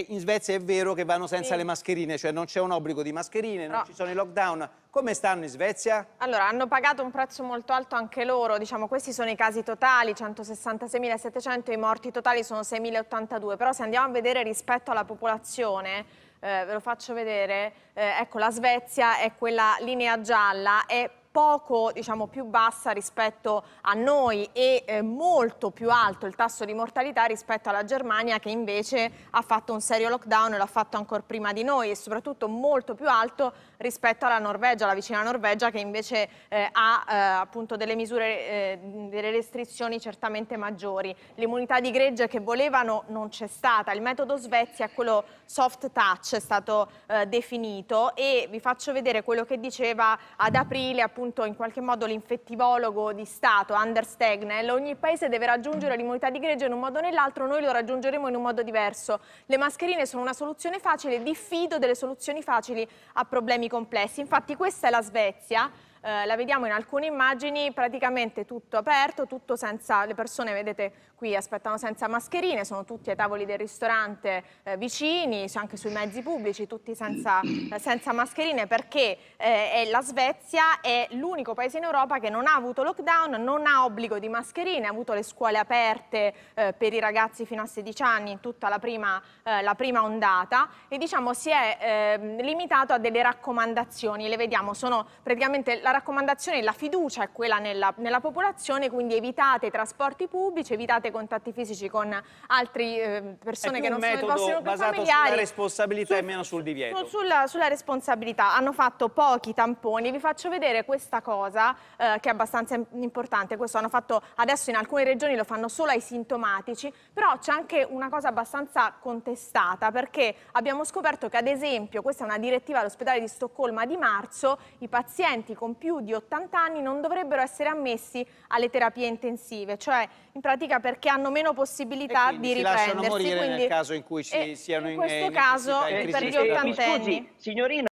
perché in Svezia è vero che vanno senza sì. le mascherine, cioè non c'è un obbligo di mascherine, no. non ci sono i lockdown. Come stanno in Svezia? Allora, hanno pagato un prezzo molto alto anche loro, diciamo questi sono i casi totali, 166.700, i morti totali sono 6.082, però se andiamo a vedere rispetto alla popolazione, eh, ve lo faccio vedere, eh, ecco la Svezia è quella linea gialla, è poco diciamo, più bassa rispetto a noi e eh, molto più alto il tasso di mortalità rispetto alla Germania che invece ha fatto un serio lockdown e l'ha fatto ancora prima di noi e soprattutto molto più alto rispetto alla Norvegia, la vicina Norvegia che invece eh, ha eh, appunto delle misure, eh, delle restrizioni certamente maggiori. L'immunità di gregge che volevano non c'è stata, il metodo Svezia, è quello soft touch è stato eh, definito e vi faccio vedere quello che diceva ad aprile appunto appunto in qualche modo l'infettivologo di Stato, Anders Tegnell, ogni paese deve raggiungere l'immunità di greggio in un modo o nell'altro, noi lo raggiungeremo in un modo diverso. Le mascherine sono una soluzione facile, diffido delle soluzioni facili a problemi complessi. Infatti questa è la Svezia, eh, la vediamo in alcune immagini praticamente tutto aperto, tutto senza, le persone vedete qui aspettano senza mascherine, sono tutti ai tavoli del ristorante eh, vicini, anche sui mezzi pubblici, tutti senza, eh, senza mascherine perché eh, la Svezia è l'unico paese in Europa che non ha avuto lockdown, non ha obbligo di mascherine, ha avuto le scuole aperte eh, per i ragazzi fino a 16 anni in tutta la prima, la prima ondata e diciamo si è ehm, limitato a delle raccomandazioni, le vediamo, sono praticamente la raccomandazione, la fiducia è quella nella, nella, popolazione, quindi evitate i trasporti pubblici, evitate contatti fisici con altre eh, persone che non sono i vostri metodo basato sulla responsabilità su, e meno sul divieto. Su, sulla, sulla, responsabilità. Hanno fatto pochi tamponi. Vi faccio vedere questa cosa eh, che è abbastanza importante. Questo hanno fatto adesso in alcune regioni, lo fanno solo ai sintomatici, però c'è anche una cosa abbastanza contestata perché abbiamo scoperto che ad esempio, questa è una direttiva all'ospedale di Stoccolma di marzo, i pazienti con più più di 80 anni non dovrebbero essere ammessi alle terapie intensive, cioè in pratica perché hanno meno possibilità di riprendersi. Quindi, nel caso in cui ci eh, siano in, in, in, in questo caso eh, per gli ottantenni. Scusi, signorina,